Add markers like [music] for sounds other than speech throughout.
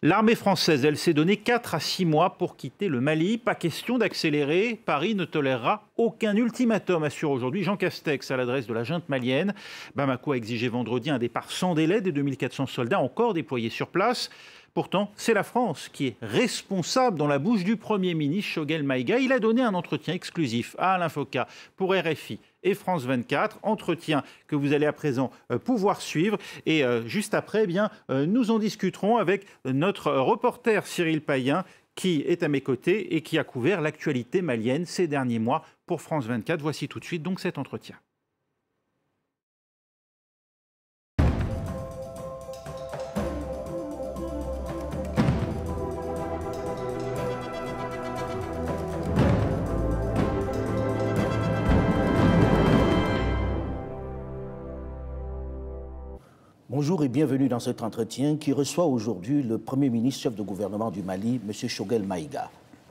L'armée française, elle s'est donné 4 à 6 mois pour quitter le Mali. Pas question d'accélérer. Paris ne tolérera aucun ultimatum, assure aujourd'hui Jean Castex à l'adresse de la junte malienne. Bamako a exigé vendredi un départ sans délai des 2400 soldats encore déployés sur place. Pourtant, c'est la France qui est responsable dans la bouche du Premier ministre Shogel Maïga. Il a donné un entretien exclusif à Alain pour RFI et France 24. Entretien que vous allez à présent euh, pouvoir suivre. Et euh, juste après, eh bien, euh, nous en discuterons avec notre reporter Cyril Payen qui est à mes côtés et qui a couvert l'actualité malienne ces derniers mois pour France 24. Voici tout de suite donc cet entretien. Bonjour et bienvenue dans cet entretien qui reçoit aujourd'hui le Premier ministre chef de gouvernement du Mali, M. Choguel Maïga.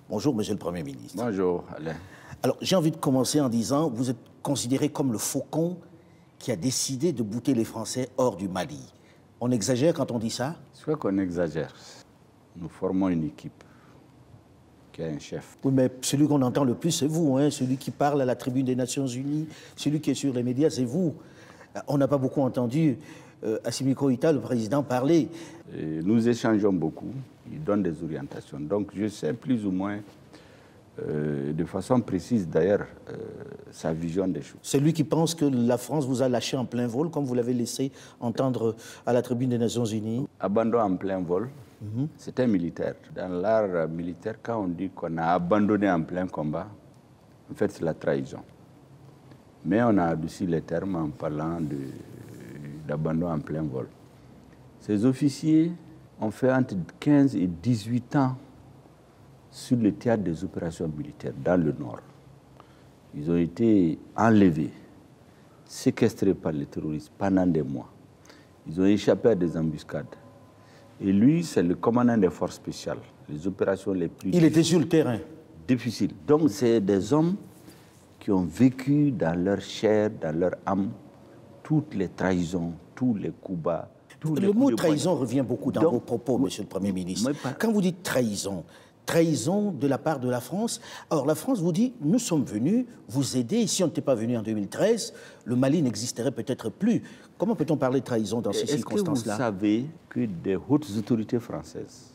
Bonjour, Monsieur le Premier ministre. Bonjour, Alain. Alors, j'ai envie de commencer en disant, vous êtes considéré comme le faucon qui a décidé de bouter les Français hors du Mali. On exagère quand on dit ça Je crois qu'on exagère. Nous formons une équipe qui a un chef. Oui, mais celui qu'on entend le plus, c'est vous. Hein celui qui parle à la tribune des Nations Unies, celui qui est sur les médias, c'est vous. Euh, on n'a pas beaucoup entendu euh, Asimiko Ita, le président, parlait. nous échangeons beaucoup, il donne des orientations. Donc je sais plus ou moins, euh, de façon précise d'ailleurs, euh, sa vision des choses. Celui qui pense que la France vous a lâché en plein vol, comme vous l'avez laissé entendre à la tribune des Nations Unies Abandon en plein vol, mhm. C'est un militaire. Dans l'art militaire, quand on dit qu'on a abandonné en plein combat, en fait, c'est la trahison. Mais on a adouci les termes en parlant de d'abandon en plein vol. Ces officiers ont fait entre 15 et 18 ans sur le théâtre des opérations militaires dans le nord. Ils ont été enlevés, séquestrés par les terroristes pendant des mois. Ils ont échappé à des embuscades. Et lui, c'est le commandant des forces spéciales, les opérations les plus... Il était sur le terrain. Difficile. Donc, c'est des hommes qui ont vécu dans leur chair, dans leur âme, toutes les trahisons, tous les coups bas. le mot trahison revient beaucoup dans vos propos, monsieur le Premier ministre. Quand vous dites trahison, trahison de la part de la France. alors la France vous dit, nous sommes venus vous aider. Si on n'était pas venu en 2013, le Mali n'existerait peut-être plus. Comment peut-on parler de trahison dans ces circonstances-là Vous savez que des hautes autorités françaises,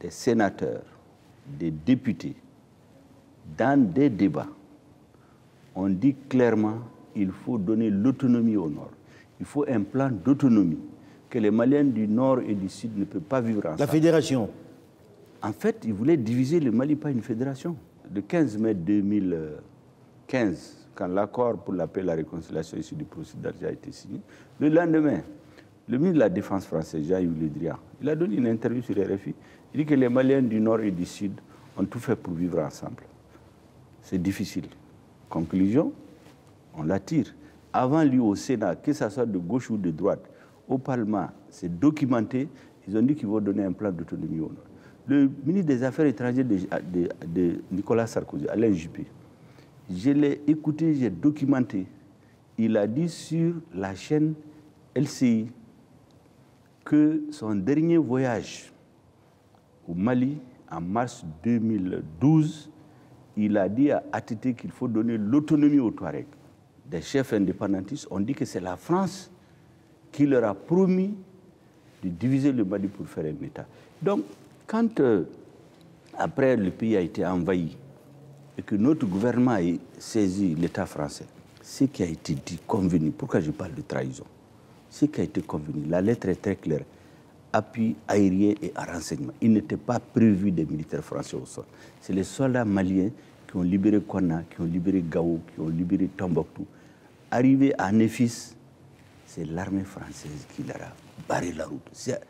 des sénateurs, des députés, dans des débats, on dit clairement il faut donner l'autonomie au Nord. Il faut un plan d'autonomie que les Maliens du Nord et du Sud ne peuvent pas vivre ensemble. La fédération En fait, ils voulaient diviser le Mali par une fédération. Le 15 mai 2015, quand l'accord pour la paix et la réconciliation issu du processus a été signé, le lendemain, le ministre de la Défense français, Jean-Yves Le Drian, il a donné une interview sur RFI. Il dit que les Maliens du Nord et du Sud ont tout fait pour vivre ensemble. C'est difficile. Conclusion, on l'attire. Avant lui au Sénat, que ce soit de gauche ou de droite, au Parlement, c'est documenté, ils ont dit qu'ils vont donner un plan d'autonomie au Nord. Le ministre des Affaires étrangères de, Nicolas Sarkozy, Alain Juppé, je l'ai écouté, j'ai documenté. Il a dit sur la chaîne LCI que son dernier voyage au Mali, en mars 2012, il a dit à ATT qu'il faut donner l'autonomie aux Touaregs des chefs indépendantistes ont dit que c'est la France qui leur a promis de diviser le Mali pour faire un État. Donc, quand euh, après le pays a été envahi et que notre gouvernement a saisi l'État français, ce qui a été dit, convenu, pourquoi je parle de trahison Ce qui a été convenu, la lettre est très claire appui aérien et renseignement. Il n'était pas prévu des militaires français au sol. C'est les soldats maliens qui ont libéré Kona, qui ont libéré Gao, qui ont libéré Tombouctou, Arrivé à Nefis, c'est l'armée française qui leur a barré la route. C'est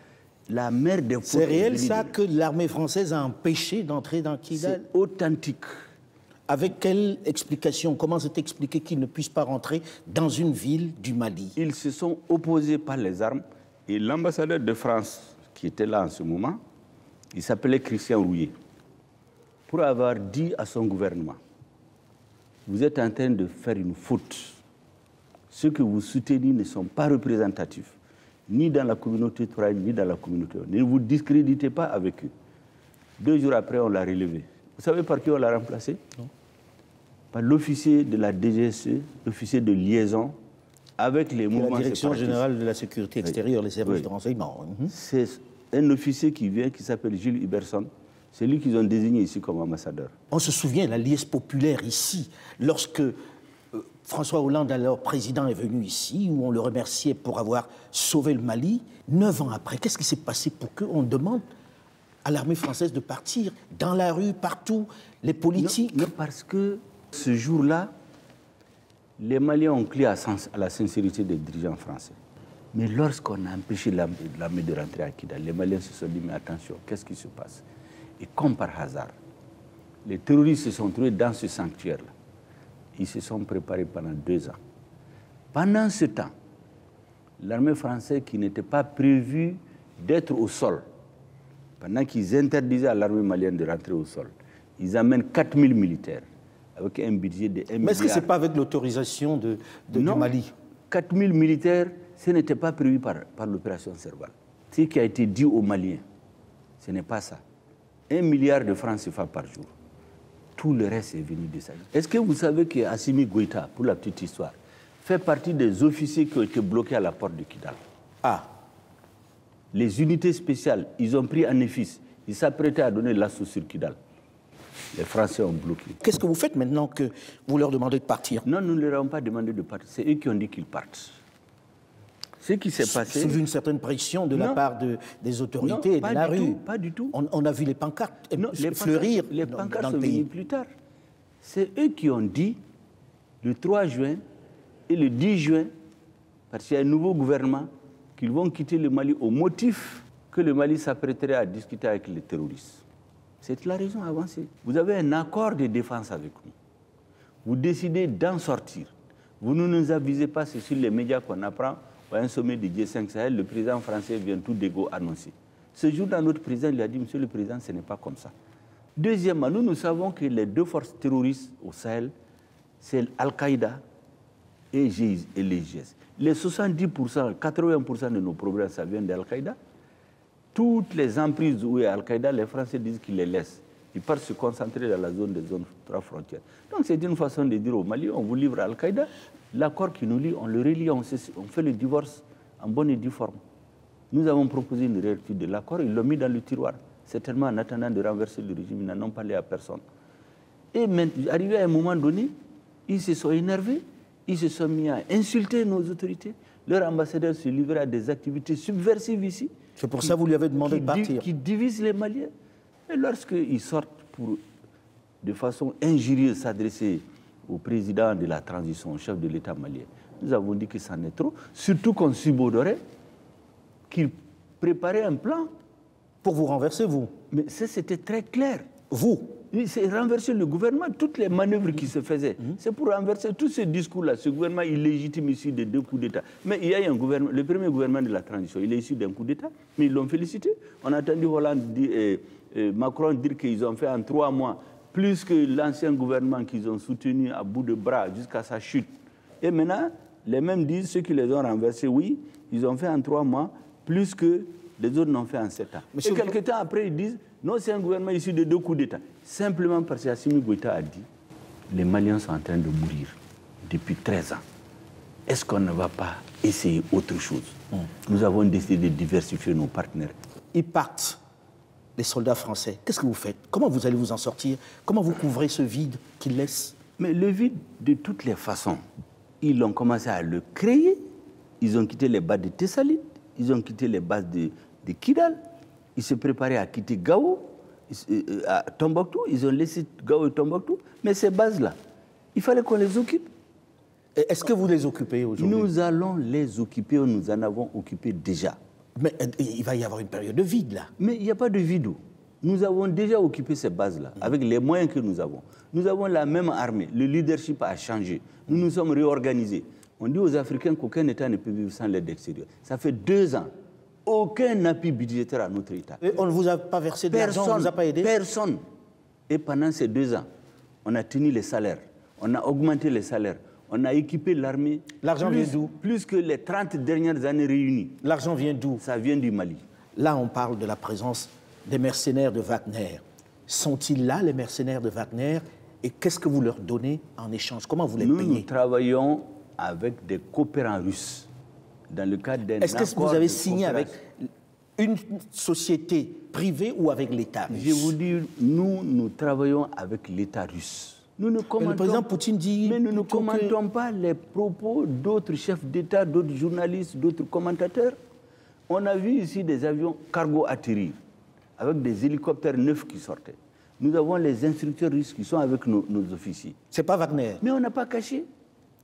la mère des C'est réel ça que l'armée française a empêché d'entrer dans Kidal C'est authentique. Avec quelle explication Comment c'est expliqué qu'ils ne puissent pas rentrer dans une ville du Mali Ils se sont opposés par les armes et l'ambassadeur de France, qui était là en ce moment, il s'appelait Christian Rouillet, pour avoir dit à son gouvernement, vous êtes en train de faire une faute ceux que vous soutenez ne sont pas représentatifs, ni dans la communauté travail, ni dans la communauté. Ne vous discréditez pas avec eux. Deux jours après, on l'a relevé. Vous savez par qui on l'a remplacé non. Par l'officier de la DGSE, l'officier de liaison avec les mouvements La Direction générale de la sécurité extérieure, les services de renseignement. Hein. C'est un officier qui vient, qui s'appelle Gilles Iberson. C'est lui qu'ils ont désigné ici comme ambassadeur. On se souvient la liesse populaire ici, lorsque François Hollande, alors président, est venu ici, où on le remerciait pour avoir sauvé le Mali. Neuf ans après, qu'est-ce qui s'est passé pour qu'on demande à l'armée française de partir Dans la rue, partout, les politiques parce que ce jour-là, les Maliens ont clé à, à la sincérité des dirigeants français. Mais lorsqu'on a empêché l'armée de rentrer à Kidal, les Maliens se sont dit, mais attention, qu'est-ce qui se passe Et comme par hasard, les terroristes se sont trouvés dans ce sanctuaire-là. Ils se sont préparés pendant deux ans. Pendant ce temps, l'armée française qui n'était pas prévue d'être au sol, pendant qu'ils interdisaient à l'armée malienne de rentrer au sol, ils amènent 4000 militaires avec un budget de 1 milliard. Mais est-ce que ce n'est pas avec l'autorisation de, Mali ?– non, du 4000 militaires, ce n'était pas prévu par, par l'opération Serval. Ce qui a été dit aux Maliens, ce n'est pas ça. 1 milliard de francs CFA par jour. Tout le reste est venu de ça. Est-ce que vous savez que Assimi Goïta, pour la petite histoire, fait partie des officiers qui ont été bloqués à la porte de Kidal Ah Les unités spéciales, ils ont pris un office. Ils s'apprêtaient à donner l'assaut sur Kidal. Les Français ont bloqué. Qu'est-ce que vous faites maintenant que vous leur demandez de partir Non, nous ne leur avons pas demandé de partir. C'est eux qui ont dit qu'ils partent. C'est qui s'est passé. Sous une certaine pression de la part de, des autorités et de la rue. pas du tout. On, a vu les pancartes fleurir. les pancartes dans sont venues plus tard. C'est eux qui ont dit le 3 juin et le 10 juin, parce qu'il y a un nouveau gouvernement, qu'ils vont quitter le Mali au motif que le Mali s'apprêterait à discuter avec les terroristes. C'est la raison avancée. Vous avez un accord de défense avec nous. Vous décidez d'en sortir. Vous ne nous avisez pas, c'est sur les médias qu'on apprend un sommet du G5 Sahel, le président français vient tout d'ego annoncer. Ce jour-là, notre président lui a dit, Monsieur le Président, ce n'est pas comme ça. Deuxièmement, nous, nous savons que les deux forces terroristes au Sahel, c'est Al-Qaïda et, et les Les 70%, 80% de nos problèmes, ça vient d'Al-Qaïda. Toutes les emprises où est Al-Qaïda, les Français disent qu'ils les laissent. Ils partent se concentrer dans la zone des zones trois frontières. Donc c'est une façon de dire au Mali, on vous livre Al-Qaïda, L'accord qui nous lie, on le relie, on, fait le divorce en bonne et due forme. Nous avons proposé une réalité de l'accord, ils l'ont mis dans le tiroir, certainement en attendant de renverser le régime, ils n'en ont parlé à personne. Et arrivé à un moment donné, ils se sont énervés, ils se sont mis à insulter nos autorités. Leur ambassadeur se livrait à des activités subversives ici. C'est pour ça que vous lui avez demandé de partir. qui divisent les Maliens. Et lorsqu'ils sortent pour, de façon injurieuse, s'adresser au président de la transition, chef de l'État malien, nous avons dit que c'en est trop, surtout qu'on subodorait qu'il préparait un plan. Pour vous renverser, vous Mais ça, c'était très clair. Vous c'est renverser le gouvernement, toutes les manœuvres qui se faisaient. Mm-hmm. C'est pour renverser tous ces discours-là, ce gouvernement illégitime issu de deux coups d'État. Mais il y a eu un gouvernement, le premier gouvernement de la transition, il est issu d'un coup d'État, mais ils l'ont félicité. On a entendu Hollande, dire, eh, eh, Macron dire qu'ils ont fait en trois mois plus que l'ancien gouvernement qu'ils ont soutenu à bout de bras jusqu'à sa chute. Et maintenant, les mêmes disent, ceux qui les ont renversés, oui, ils ont fait en trois mois plus que les autres n'ont fait en sept ans. et quelques temps après, ils disent, non, c'est un gouvernement issu de deux coups d'État. Simplement parce que qu'Assimi Goïta a dit, les Maliens sont en train de mourir depuis 13 ans. Est-ce qu'on ne va pas essayer autre chose hum. Nous avons décidé de diversifier nos partenaires. Ils partent les soldats français. Qu'est-ce que vous faites Comment vous allez vous en sortir Comment vous couvrez ce vide qu'ils laissent Mais le vide, de toutes les façons, ils ont commencé à le créer. Ils ont quitté les bases de Thessalide, ils ont quitté les bases de, de Kidal, ils se préparaient à quitter Gao, euh, à Tombouctou, ils ont laissé Gao et Tombouctou. Mais ces bases-là, il fallait qu'on les occupe. Est-ce que vous les occupez aujourd'hui Nous allons les occuper, nous en avons occupé déjà. Mais euh, il va y avoir une période de vide, là. Mais il n'y a pas de vide. Nous avons déjà occupé ces bases-là, mm. avec les moyens que nous avons. Nous avons la même armée. Le leadership a changé. Nous nous sommes réorganisés. On dit aux Africains qu'aucun État ne peut vivre sans l'aide extérieure. Ça fait deux ans. Aucun appui budgétaire à notre État. Et on ne vous a pas versé de on ne vous a pas aidé Personne. Et pendant ces deux ans, on a tenu les salaires, on a augmenté les salaires, on a équipé l'armée. L'argent vient d'où Plus que les 30 dernières années réunies. L'argent vient d'où Ça vient du Mali. Là, on parle de la présence des mercenaires de Wagner. Sont-ils là, les mercenaires de Wagner Et qu'est-ce que vous leur donnez en échange Comment vous les payez Nous travaillons avec des coopérants russes dans le cadre d'un Est-ce que vous avez signé avec une société privée ou avec l'État russe Je vous dis, nous, nous travaillons avec l'État russe. Nous ne le président Poutine dit. Mais nous ne commentons pas les propos d'autres chefs d'État, d'autres journalistes, d'autres commentateurs. On a vu ici des avions cargo atterrir avec des hélicoptères neufs qui sortaient. Nous avons les instructeurs russes qui sont avec nos, nos officiers. C'est pas Wagner. Mais on n'a pas caché.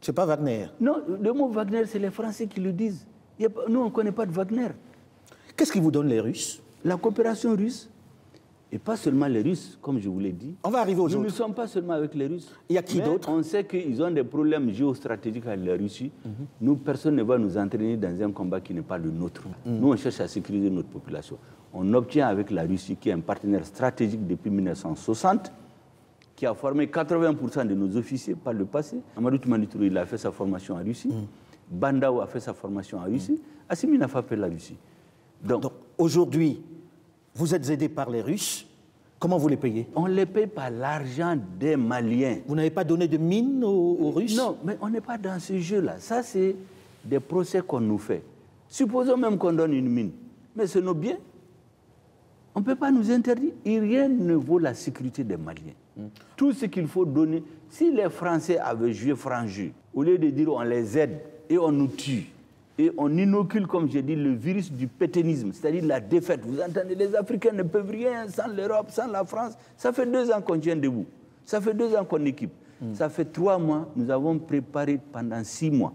C'est pas Wagner. Non, le mot Wagner, c'est les Français qui le disent. Nous, on ne connaît pas de Wagner. Qu'est-ce qui vous donnent les Russes La coopération russe, et pas seulement les Russes, comme je vous l'ai dit. On va arriver aux Nous ne sommes pas seulement avec les Russes. Il y a qui d'autre On sait qu'ils ont des problèmes géostratégiques avec la Russie. Mhm. Nous, personne ne va nous entraîner dans un combat qui n'est pas le nôtre. Mhm. Nous, on cherche à sécuriser notre population. On obtient avec la Russie, qui est un partenaire stratégique depuis 1960, qui a formé 80% de nos officiers par le passé. Amadou Toumanitrou, il a fait sa formation en Russie. Mhm. Bandao a fait sa formation en Russie. Assimina a fait la Russie. Donc aujourd'hui, vous êtes aidé par les Russes. Comment vous les payez On les paye par l'argent des Maliens. Vous n'avez pas donné de mine aux, Russes Non, mais on n'est pas dans ce jeu-là. Ça, c'est des procès qu'on nous fait. Supposons même qu'on donne une mine. Mais c'est nos biens. On ne peut pas nous interdire. rien ne vaut la sécurité des Maliens. Hmm. Tout ce qu'il faut donner, si les Français avaient joué franc jeu, au lieu de dire on les aide et on nous tue, et on inocule, comme j'ai dit, le virus du péténisme, c'est-à-dire la défaite. Vous entendez, les Africains ne peuvent rien sans l'Europe, sans la France. Ça fait deux ans qu'on tient debout. Ça fait deux ans qu'on équipe. Hmm. Ça fait trois mois. Nous avons préparé pendant six mois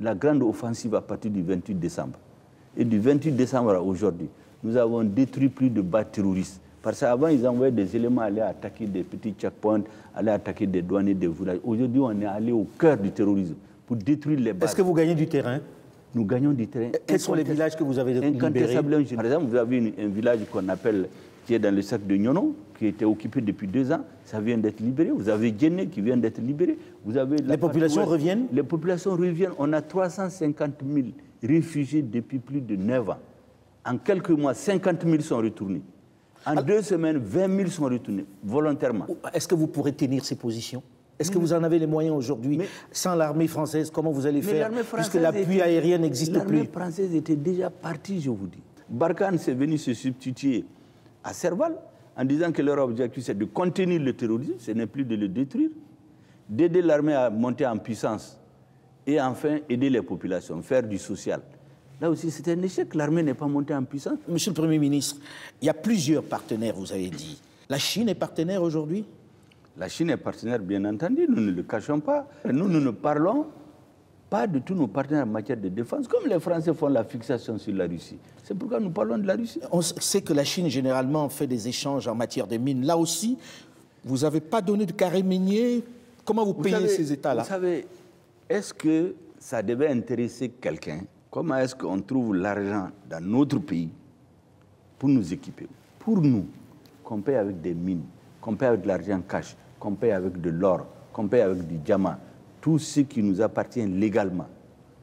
la grande offensive à partir du 28 décembre. Et du 28 décembre à aujourd'hui, nous avons détruit plus de bas terroristes. Parce qu'avant, ils envoyaient des éléments aller attaquer des petits checkpoints, aller attaquer des douaniers, des villages. Aujourd'hui, on est allé au cœur du terrorisme pour détruire les bases. Est-ce que vous gagnez du terrain nous gagnons du terrain. Quels sont les villages que vous avez libérés Par exemple, vous avez un village qu'on appelle, qui est dans le sac de Nyono, qui était occupé depuis deux ans. Ça vient d'être libéré. Vous avez Djenné qui vient d'être libéré. Vous avez les populations reviennent Les populations reviennent. On a 350 000 réfugiés depuis plus de neuf ans. En quelques mois, 50 000 sont retournés. En deux semaines, 20 000 sont retournés volontairement. Est-ce que vous pourrez tenir ces positions est-ce que vous en avez les moyens aujourd'hui Sans l'armée française, comment vous allez faire Puisque l'appui aérien n'existe plus. L'armée française était déjà partie, je vous dis. Barkhane s'est venu se substituer à Serval en disant que leur objectif, c'est de contenir le terrorisme, ce n'est plus de le détruire, d'aider l'armée à monter en puissance et enfin aider les populations, faire du social. Là aussi, c'est un échec. L'armée n'est pas montée en puissance. Monsieur le Premier ministre, il y a plusieurs partenaires, vous avez dit. La Chine est partenaire aujourd'hui la Chine est partenaire, bien entendu, nous ne le cachons pas. Nous, nous ne parlons pas de tous nos partenaires en matière de défense, comme les Français font la fixation sur la Russie. C'est pourquoi nous parlons de la Russie. On sait que la Chine, généralement, fait des échanges en matière de mines. Là aussi, vous n'avez pas donné de carré minier. Comment vous, payez ces États-là Vous savez, est-ce que ça devait intéresser quelqu'un Comment est-ce qu'on trouve l'argent dans notre pays pour nous équiper Pour nous, qu'on paye avec des mines, qu'on paye avec de l'argent cash, qu'on paie avec de l'or, qu'on paie avec du diamant, tout ce qui nous appartient légalement,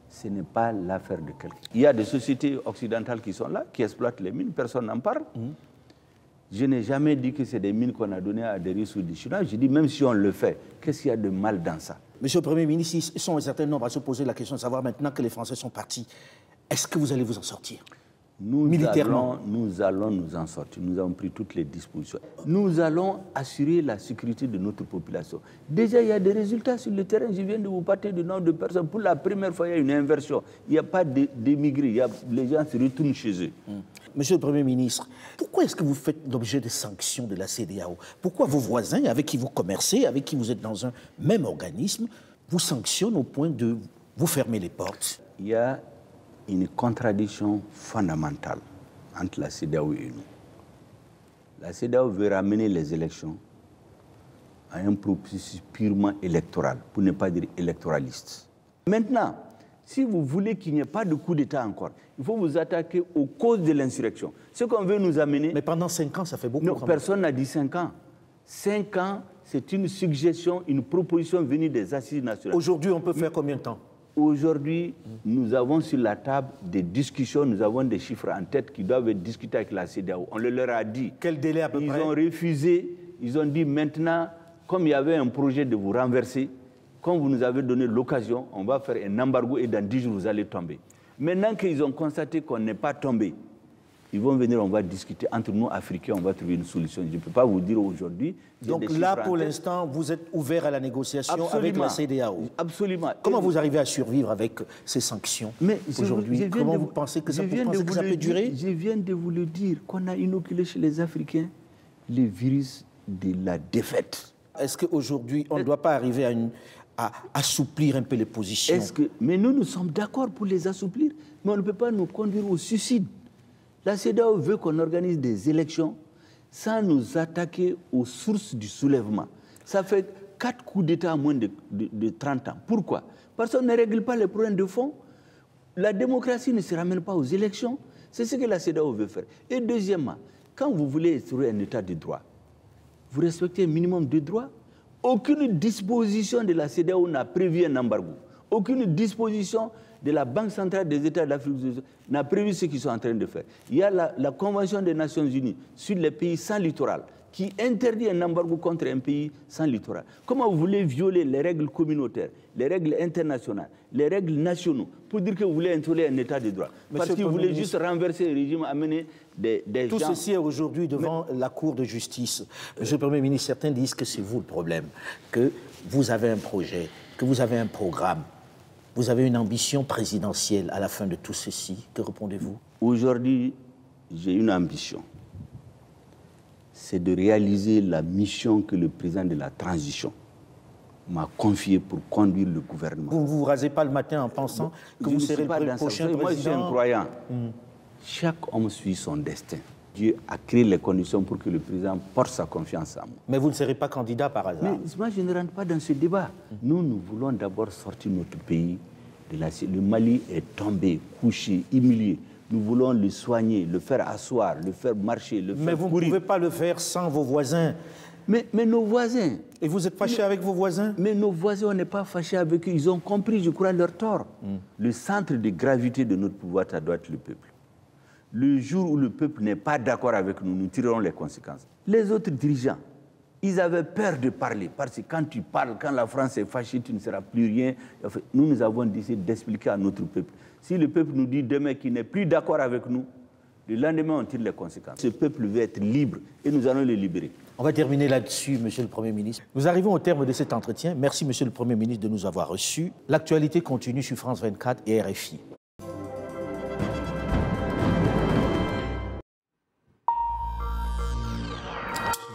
ce n'est pas l'affaire de quelqu'un. Il y a des sociétés occidentales qui sont là, qui exploitent les mines, personne n'en parle. Mhm. Je n'ai jamais dit que c'est des mines qu'on a données à des Russes ou des Chinois. Je dis, même si on le fait, qu'est-ce qu'il y a de mal dans ça Monsieur le Premier ministre, ils sont un certain nombre à se poser la question de savoir maintenant que les Français sont partis, est-ce que vous allez vous en sortir nous militairement. Allons, nous allons nous en sortir. Nous avons pris toutes les dispositions. Nous allons assurer la sécurité de notre population. Déjà, il y a des résultats sur le terrain. Je viens de vous parler du nombre de personnes. Pour la première fois, il y a une inversion. Il n'y a pas d'émigrés. Les gens se retournent chez eux. Hmm. Monsieur le Premier ministre, pourquoi est-ce que vous faites l'objet des sanctions de la CDAO Pourquoi vos voisins, avec qui vous commercez, avec qui vous êtes dans un même organisme, vous sanctionnent au point de vous fermer les portes Il y a une contradiction fondamentale entre la CEDAW et nous. La CEDAW veut ramener les élections à un processus purement électoral, pour ne pas dire électoraliste. Maintenant, si vous voulez qu'il n'y ait pas de coup d'État encore, il faut vous attaquer aux causes de l'insurrection. Ce qu'on veut nous amener... Mais pendant cinq ans, ça fait beaucoup. Non, personne n'a dit cinq ans. Cinq ans, c'est une suggestion, une proposition venue des assises nationales. Aujourd'hui, on peut faire combien de temps Aujourd'hui, nous avons sur la table des discussions, nous avons des chiffres en tête qui doivent être discutés avec la CEDEAO. On leur a dit. Quel délai à peu Ils ont refusé, ils ont dit maintenant, comme il y avait un projet de vous renverser, quand vous nous avez donné l'occasion, on va faire un embargo et dans 10 jours, vous allez tomber. Maintenant qu'ils ont constaté qu'on n'est pas tombé, ils vont venir, on va discuter. Entre nous, Africains, on va trouver une solution. Je ne peux pas vous dire aujourd'hui. Donc là, pour l'instant, vous êtes ouvert à la négociation avec la CDAO. Absolument. Comment vous arrivez à survivre avec ces sanctions aujourd'hui Comment vous pensez que ça, vous peut durer Je viens de vous le dire, qu'on a inoculé chez les Africains le virus de la défaite. Est-ce qu'aujourd'hui, on ne doit pas arriver à, une, à, assouplir un peu les positions que, Mais nous, nous sommes d'accord pour les assouplir, mais on ne peut pas nous conduire au suicide. La CEDAO veut qu'on organise des élections sans nous attaquer aux sources du soulèvement. Ça fait quatre coups d'État en moins de, 30 ans. Pourquoi Parce qu'on ne règle pas les problèmes de fond. La démocratie ne se ramène pas aux élections. C'est ce que la CEDAO veut faire. Et deuxièmement, quand vous voulez instaurer un État de droit, vous respectez un minimum de droits. Aucune disposition de la CEDAO n'a prévu un embargo. Aucune disposition de la Banque centrale des États d'Afrique du Sud n'a prévu ce qu'ils sont en train de faire. Il y a la, Convention des Nations Unies sur les pays sans littoral qui interdit un embargo contre un pays sans littoral. Comment vous voulez violer les règles communautaires, les règles internationales, les règles nationaux pour dire que vous voulez introduire un état de droit Parce Parce vous voulez juste renverser le régime, amener des, Tout ceci est aujourd'hui devant la Cour de justice. Monsieur le Premier ministre, certains disent que c'est vous le problème, que vous avez un projet, que vous avez un programme, vous avez une ambition présidentielle à la fin de tout ceci. Que répondez-vous Aujourd'hui, j'ai une ambition. C'est de réaliser la mission que le président de la transition m'a confiée pour conduire le gouvernement. Vous ne vous rasez pas le matin en pensant que vous serez pas le prochain président Moi, je suis un croyant. Hmm. Chaque homme suit son destin. Dieu a créé les conditions pour que le président porte sa confiance en moi. Mais vous ne serez pas candidat par hasard. Mais moi, je ne rentre pas dans ce débat. Hmm. Nous, nous voulons d'abord sortir notre pays le Mali est tombé, couché, humilié. Nous voulons le soigner, le faire asseoir, le faire marcher, le Mais vous ne pouvez pas le faire sans vos voisins. Mais, nos voisins. Et vous êtes fâchés avec vos voisins Mais nos voisins, on n'est pas fâchés avec eux. Ils ont compris, je crois, leur tort. Hmm. Le centre de gravité de notre pouvoir, ça doit être le peuple. Le jour où le peuple n'est pas d'accord avec nous, nous tirerons les conséquences. Les autres dirigeants, ils avaient peur de parler, parce que quand tu parles, quand la France est fâchée, tu ne seras plus rien. Nous, nous avons décidé d'expliquer à notre peuple. Si le peuple nous dit demain qu'il n'est plus d'accord avec nous, le lendemain, on tire les conséquences. Ce peuple veut être libre et nous allons le libérer. On va terminer là-dessus, Monsieur le Premier ministre. Nous arrivons au terme de cet entretien. Merci, Monsieur le Premier ministre, de nous avoir reçus. L'actualité continue sur France 24 et RFI.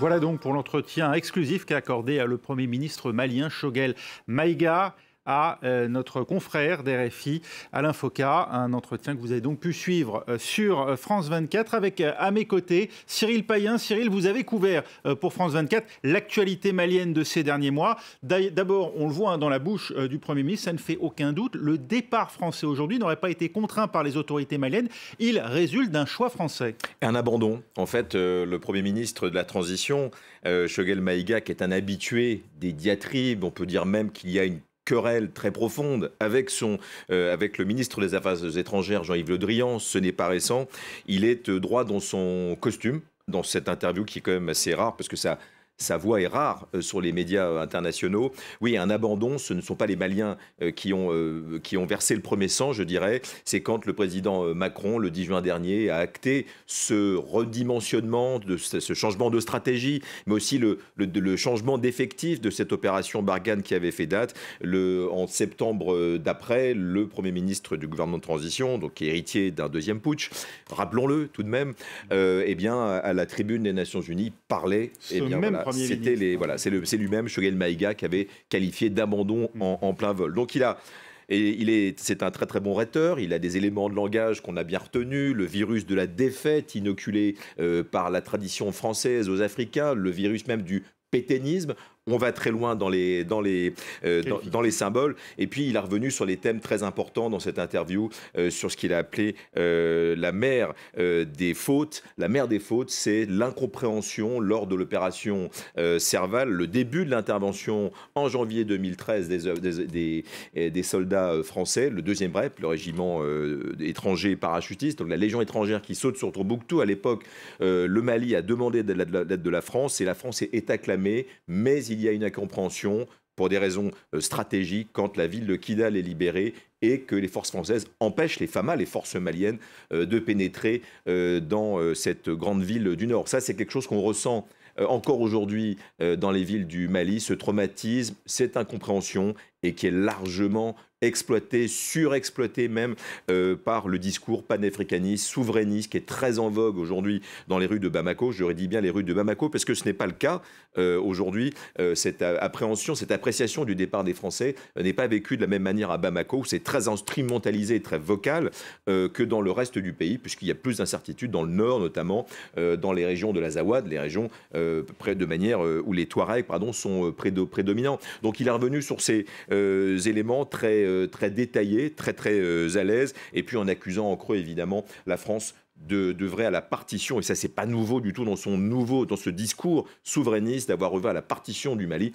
Voilà donc pour l'entretien exclusif qu'a accordé à euh, le Premier ministre malien Shogel Maïga à euh, notre confrère d'RFI, Alain Foca. Un entretien que vous avez donc pu suivre euh, sur euh, France 24 avec à mes côtés Cyril Payen. Cyril, vous avez couvert pour France 24 l'actualité malienne de ces derniers mois. D'abord, on le voit hein, dans la bouche du Premier ministre, ça ne fait aucun doute, le départ français aujourd'hui n'aurait pas été contraint par les autorités maliennes, il résulte d'un choix français. Un abandon. En fait, le Premier ministre de la Transition, Shogel Maïga, qui est un habitué des diatribes, on peut dire même qu'il y a une querelle très profonde avec, son, euh, avec le ministre des Affaires étrangères, Jean-Yves Le Drian. Ce n'est pas récent. Il est euh, droit dans son costume, dans cette interview qui est quand même assez rare, parce que ça sa voix est rare euh, sur les médias euh, internationaux. Oui, un abandon, ce ne sont pas les Maliens euh, qui ont, qui ont versé le premier sang, je dirais. C'est quand le président Macron, le 10 juin dernier, a acté ce redimensionnement, ce changement de stratégie, mais aussi le, le, changement d'effectif de cette opération Bargane qui avait fait date. Le, en septembre d'après, le Premier ministre du gouvernement de transition, donc héritier d'un deuxième putsch, rappelons-le tout de même, eh bien, à la tribune des Nations Unies, parlait... Eh bien, les, voilà, c'est lui-même Shogel Maïga qui avait qualifié d'abandon mm. en, plein vol. Donc il a et il est, c'est un très très bon rhéteur. Il a des éléments de langage qu'on a bien retenus. Le virus de la défaite inoculé euh, par la tradition française aux Africains, le virus même du péténisme on va très loin dans les, dans les, euh, dans, les symboles. Et puis, il a revenu sur les thèmes très importants dans cette interview, euh, sur ce qu'il a appelé euh, la mère des fautes. La mère des fautes, c'est l'incompréhension lors de l'opération Serval, le début de l'intervention en janvier 2013 des, des, soldats français, le deuxième REP, le régiment étranger parachutiste, donc la Légion étrangère qui saute sur Tombouctou. À l'époque, le Mali a demandé l'aide de, de la France et la France est acclamée, mais il y a une incompréhension pour des raisons euh, stratégiques quand la ville de Kidal est libérée et que les forces françaises empêchent les FAMA, les forces maliennes, euh, de pénétrer euh, dans cette grande ville du Nord. Ça, c'est quelque chose qu'on ressent encore aujourd'hui dans les villes du Mali, ce traumatisme, cette incompréhension, et qui est largement exploité, surexploité même euh, par le discours panafricaniste, souverainiste, qui est très en vogue aujourd'hui dans les rues de Bamako. J'aurais dit bien les rues de Bamako, parce que ce n'est pas le cas euh, aujourd'hui. Euh, cette appréhension, cette appréciation du départ des Français n'est pas vécue de la même manière à Bamako, où c'est très instrumentalisé très vocal que dans le reste du pays, puisqu'il y a plus d'incertitudes dans le nord, notamment dans les régions de la Zawad, les régions près de manière où les Touaregs pardon, sont prédominants. Donc il est revenu sur ces éléments très euh, très détaillé, très très euh, à l'aise, et puis en accusant en creux évidemment la France de, de, vrai à la partition, et ça c'est pas nouveau du tout dans son nouveau, dans ce discours souverainiste d'avoir revu à la partition du Mali,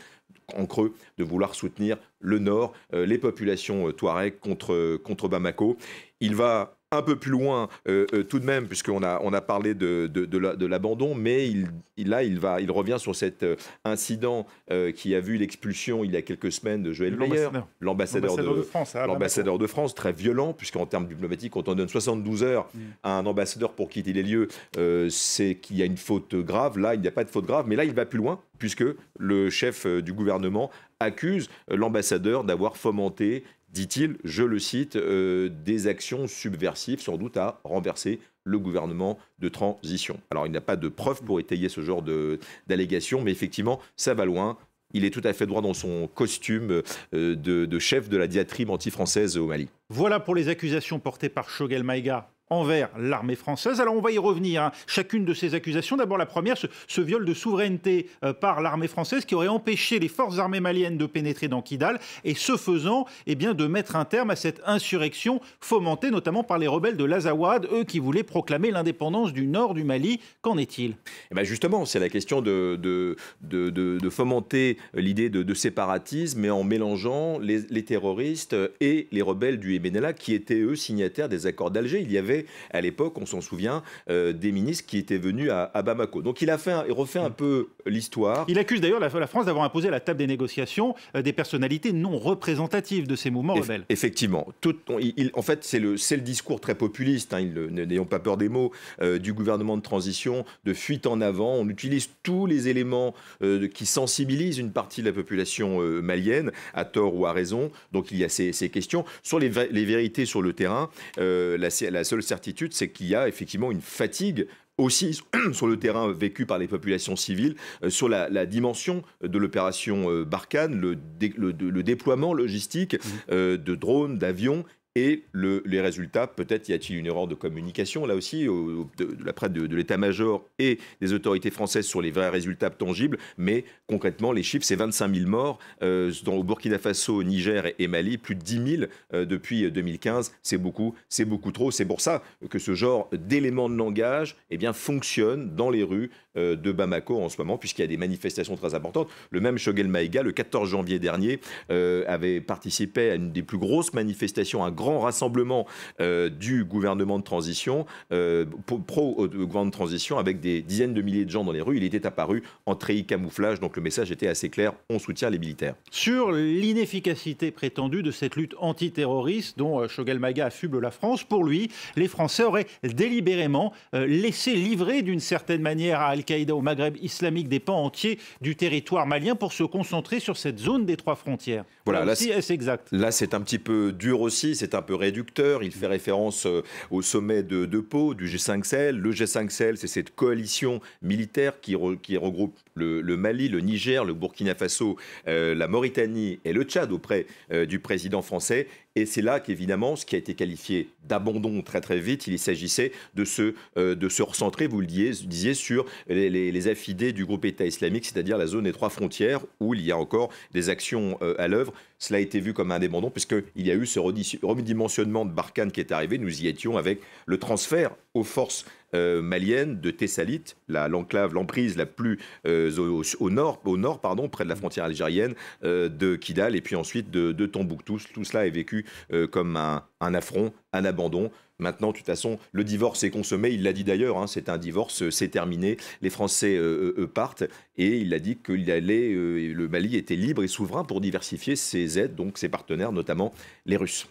en creux, de vouloir soutenir le Nord, euh, les populations Touareg contre, contre Bamako. Il va un peu plus loin euh, euh, tout de même, puisqu'on a, on a parlé de, de, l'abandon, mais il, là, il, va, il revient sur cet euh, incident qui a vu l'expulsion il y a quelques semaines de Joël Meyer, l'ambassadeur de, France. L'ambassadeur de France, très violent, puisqu'en termes diplomatiques, quand on donne 72 heures mm. à un ambassadeur pour quitter les lieux, c'est qu'il y a une faute grave. Là, il n'y a pas de faute grave, mais là, il va plus loin, puisque le chef du gouvernement accuse l'ambassadeur d'avoir fomenté dit-il, je le cite, euh, des actions subversives, sans doute à renverser le gouvernement de transition. Alors il n'a pas de preuves pour étayer ce genre d'allégations, mais effectivement, ça va loin. Il est tout à fait droit dans son costume euh, de, chef de la diatribe anti-française au Mali. Voilà pour les accusations portées par Shogel Maïga envers l'armée française. Alors on va y revenir, hein. chacune de ces accusations. D'abord la première, ce, viol de souveraineté euh, par l'armée française qui aurait empêché les forces armées maliennes de pénétrer dans Kidal et ce faisant, eh bien, de mettre un terme à cette insurrection fomentée notamment par les rebelles de l'Azawad, eux qui voulaient proclamer l'indépendance du nord du Mali. Qu'en est-il eh ben, Justement, c'est la question de, de, fomenter l'idée de, séparatisme mais en mélangeant les, terroristes et les rebelles du Bénéla qui étaient eux signataires des accords d'Alger. Il y avait à l'époque, on s'en souvient, euh, des ministres qui étaient venus à, Bamako. Donc il a fait refait un mm. peu l'histoire. Il accuse d'ailleurs la, France d'avoir imposé à la table des négociations euh, des personnalités non représentatives de ces mouvements rebelles. effectivement. Tout, il, en fait, c'est le, le discours très populiste, hein. n'ayons pas peur des mots, euh, du gouvernement de transition, de fuite en avant. On utilise tous les éléments qui sensibilisent une partie de la population malienne, à tort ou à raison. Donc il y a ces, questions. Sur les, les, vérités sur le terrain, la seule certitude, c'est qu'il y a effectivement une fatigue aussi [clears throat] sur le terrain vécu par les populations civiles, euh, sur la, dimension de l'opération euh, Barkhane, le, déploiement logistique mmh. euh, de drones, d'avions et les résultats, peut-être y a-t-il une erreur de communication, là aussi, de, la part de, l'état-major et des autorités françaises sur les vrais résultats tangibles, mais concrètement, les chiffres, c'est 25 000 morts euh, au Burkina Faso, au Niger et, au Mali, plus de 10 000 euh, depuis 2015. Euh, c'est beaucoup, c'est beaucoup trop. C'est pour ça que ce genre d'éléments de langage eh bien, fonctionne dans les rues, euh, de Bamako en ce moment, puisqu'il y a des manifestations très importantes. Le même Shogel Maïga, le 14 janvier dernier, euh, avait participé à une des plus grosses manifestations, un grand rassemblement euh, du gouvernement de transition, pro-gouvernement de transition, avec des dizaines de milliers de gens dans les rues. Il était apparu en treillis camouflage, donc le message était assez clair, on soutient les militaires. Sur l'inefficacité prétendue de cette lutte antiterroriste dont Shogel Maïga affuble la France, pour lui, les Français auraient délibérément laissé livrer d'une certaine manière à al Al-Qaïda au Maghreb islamique des pans entiers du territoire malien pour se concentrer sur cette zone des trois frontières. Voilà, là, c'est exact. Là, c'est un petit peu dur aussi, c'est un peu réducteur. Il fait référence euh, au sommet de, de du G5 Sahel. Le G5 Sahel, c'est cette coalition militaire qui, qui regroupe le, Mali, le Niger, le Burkina Faso, euh, la Mauritanie et le Tchad auprès euh, du président français. Et c'est là qu'évidemment, ce qui a été qualifié d'abandon très très vite, il s'agissait de, se, euh, de se recentrer, vous le disiez, sur les, affidés du groupe État islamique, c'est-à-dire la zone des trois frontières, où il y a encore des actions euh, à l'œuvre. Cela a été vu comme un abandon, puisqu'il y a eu ce redimensionnement de Barkhane qui est arrivé. Nous y étions avec le transfert aux forces euh, malienne de Thessalite, l'enclave, l'emprise la plus euh, au, nord, au nord pardon, près de la frontière algérienne euh, de Kidal, et puis ensuite de, de Tombouctou. Tout cela est vécu comme un, affront, un abandon. Maintenant, de toute façon, le divorce est consommé. Il l'a dit d'ailleurs, hein, c'est un divorce, c'est terminé. Les Français partent et il a dit que le Mali était libre et souverain pour diversifier ses aides, donc ses partenaires, notamment les Russes.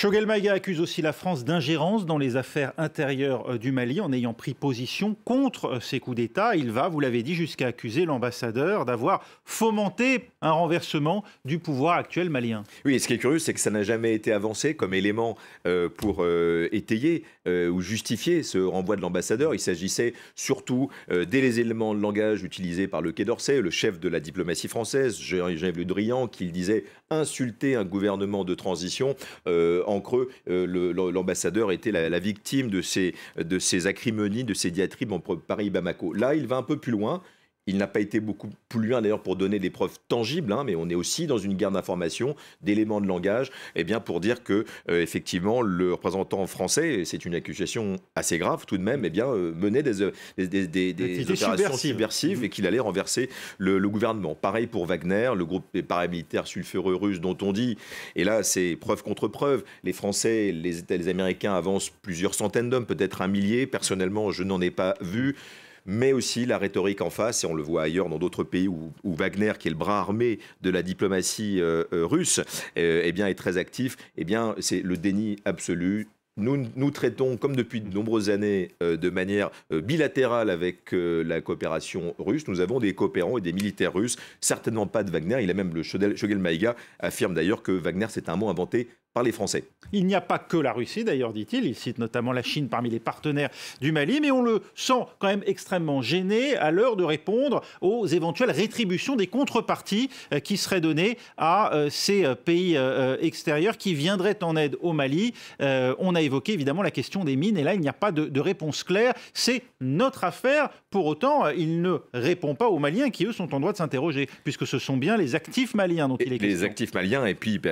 Choguel Maïga accuse aussi la France d'ingérence dans les affaires intérieures euh, du Mali en ayant pris position contre euh, ces coups d'État. Il va, vous l'avez dit, jusqu'à accuser l'ambassadeur d'avoir fomenté un renversement du pouvoir actuel malien. Oui, et ce qui est curieux, c'est que ça n'a jamais été avancé comme élément euh, pour étayer ou justifier ce renvoi de l'ambassadeur. Il s'agissait surtout des les éléments de langage utilisés par le Quai d'Orsay, le chef de la diplomatie française, Jean-Yves Le Drian, qui disait insulter un gouvernement de transition en creux, euh, l'ambassadeur était la, victime de ces, de ces acrimonies, de ces diatribes en Paris-Bamako. Là, il va un peu plus loin. Il n'a pas été beaucoup plus loin d'ailleurs pour donner des preuves tangibles, hein, mais on est aussi dans une guerre d'information, d'éléments de langage, et eh bien pour dire que euh, effectivement le représentant français, c'est une accusation assez grave tout de même, et eh bien euh, menait des, euh, des, opérations subversives, et qu'il allait renverser le, gouvernement. Pareil pour Wagner, le groupe paramilitaire sulfureux russe dont on dit, et là c'est preuve contre preuve, les Français, les, les Américains avancent plusieurs centaines d'hommes, peut-être un millier, personnellement je n'en ai pas vu mais aussi la rhétorique en face, et on le voit ailleurs dans d'autres pays où, Wagner, qui est le bras armé de la diplomatie euh, euh, russe, euh, eh bien, est très actif, eh bien, c'est le déni absolu nous, traitons, comme depuis de nombreuses années, de manière bilatérale avec la coopération russe. Nous avons des coopérants et des militaires russes, certainement pas de Wagner. Il a même le Shogel Maïga affirme d'ailleurs que Wagner, c'est un mot inventé par les Français. Il n'y a pas que la Russie, d'ailleurs, dit-il. Il cite notamment la Chine parmi les partenaires du Mali, mais on le sent quand même extrêmement gêné à l'heure de répondre aux éventuelles rétributions des contreparties euh, qui seraient données à euh, ces euh, pays extérieurs qui viendraient en aide au Mali. On a évoqué évidemment la question des mines, et là, il n'y a pas de, réponse claire. C'est notre affaire. Pour autant, il ne répond pas aux Maliens qui, eux, sont en droit de s'interroger, puisque ce sont bien les actifs maliens dont il est question. Les actifs maliens, et puis bah,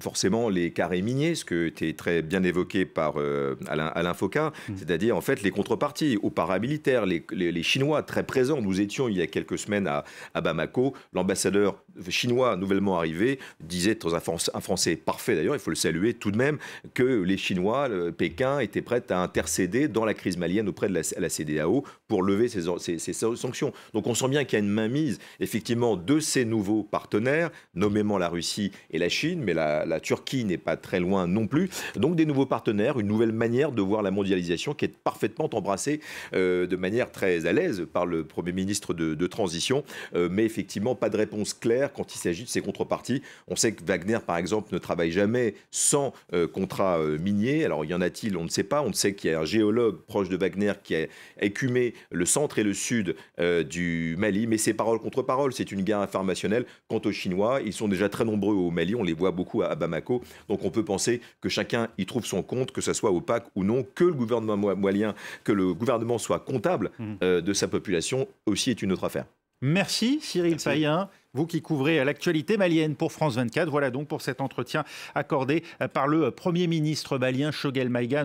forcément les carrés miniers, ce que était très bien évoqué par euh, Alain, Alain mm. c'est-à-dire en fait les contreparties aux paramilitaires, les, les, Chinois très présents. Nous étions il y a quelques semaines à, Bamako, l'ambassadeur chinois nouvellement arrivé disait dans un, français parfait d'ailleurs, il faut le saluer tout de même, que les Chinois, le Pékin, étaient prêts à intercéder dans la crise malienne auprès de la, CDAO pour lever ces, ces, sanctions. Donc on sent bien qu'il y a une mainmise effectivement de ces nouveaux partenaires, nommément la Russie et la Chine, mais la, la Turquie n'est pas très loin non plus. Donc des nouveaux partenaires, une nouvelle manière de voir la mondialisation qui est parfaitement embrassée euh, de manière très à l'aise par le Premier ministre de, transition, euh, mais effectivement pas de réponse claire quand il s'agit de ses contreparties. On sait que Wagner, par exemple, ne travaille jamais sans euh, contrat minier. Alors y en a-t-il On ne sait pas. On sait qu'il y a un géologue proche de Wagner qui a écumé le centre et le sud du Mali, mais c'est parole contre parole, c'est une guerre informationnelle. Quant aux Chinois, ils sont déjà très nombreux au Mali, on les voit beaucoup à Bamako. Donc on peut penser que chacun y trouve son compte, que ce soit opaque ou non, que le gouvernement malien, que le gouvernement soit comptable mmh. euh, de sa population aussi est une autre affaire. Merci Cyril Merci. vous qui couvrez euh, l'actualité malienne pour France 24. Voilà donc pour cet entretien accordé euh, par le Premier ministre malien Shogel Maïga.